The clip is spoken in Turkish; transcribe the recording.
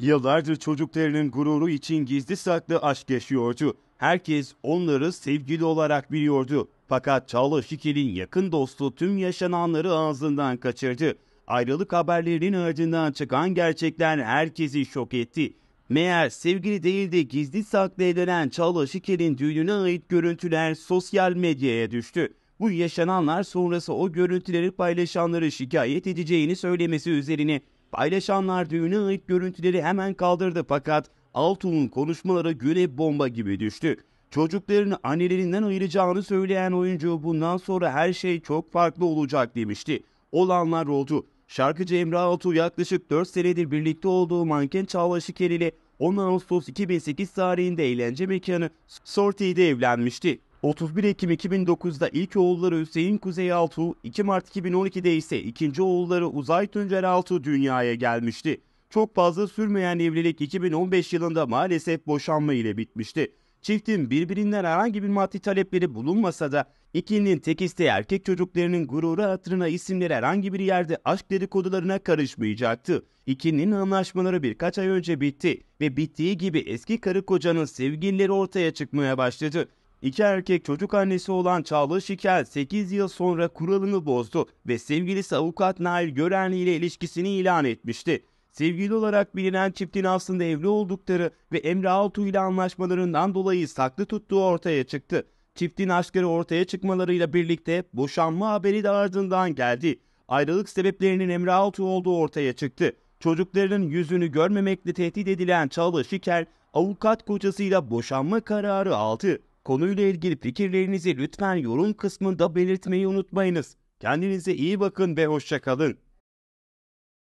Yıllardır çocuklarının gururu için gizli saklı aşk yaşıyordu. Herkes onları sevgili olarak biliyordu. Fakat Çağla Şikel'in yakın dostu tüm yaşananları ağzından kaçırdı. Ayrılık haberlerinin ardından çıkan gerçekler herkesi şok etti. Meğer sevgili değil de gizli saklı evlenen Çağla Şikel'in düğününe ait görüntüler sosyal medyaya düştü. Bu yaşananlar sonrası o görüntüleri paylaşanları şikayet edeceğini söylemesi üzerine Paylaşanlar düğünü ait görüntüleri hemen kaldırdı fakat Altun'un konuşmaları güne bomba gibi düştü. Çocuklarını annelerinden ayıracağını söyleyen oyuncu bundan sonra her şey çok farklı olacak demişti. Olanlar oldu. Şarkıcı Emre Altuğ yaklaşık 4 senedir birlikte olduğu manken Çağla Şiker ile 10 Ağustos 2008 tarihinde eğlence mekanı Sorti'de evlenmişti. 31 Ekim 2009'da ilk oğulları Hüseyin Kuzey Altuğ, 2 Mart 2012'de ise ikinci oğulları Uzay Tuncer Altuğ dünyaya gelmişti. Çok fazla sürmeyen evlilik 2015 yılında maalesef boşanma ile bitmişti. Çiftin birbirinden herhangi bir maddi talepleri bulunmasa da ikilinin tek isteği erkek çocuklarının gururu hatırına isimleri herhangi bir yerde aşk dedikodularına karışmayacaktı. İkilinin anlaşmaları birkaç ay önce bitti ve bittiği gibi eski karı kocanın sevgilileri ortaya çıkmaya başladı. İki erkek çocuk annesi olan Çağla Şikel 8 yıl sonra kuralını bozdu ve sevgilisi avukat Nail Görenli ile ilişkisini ilan etmişti. Sevgili olarak bilinen çiftin aslında evli oldukları ve Emre Altuğ ile anlaşmalarından dolayı saklı tuttuğu ortaya çıktı. Çiftin aşkları ortaya çıkmalarıyla birlikte boşanma haberi de ardından geldi. Ayrılık sebeplerinin Emre Altuğ olduğu ortaya çıktı. Çocuklarının yüzünü görmemekle tehdit edilen Çağla Şiker, avukat kocasıyla boşanma kararı aldı. Konuyla ilgili fikirlerinizi lütfen yorum kısmında belirtmeyi unutmayınız. Kendinize iyi bakın ve hoşçakalın.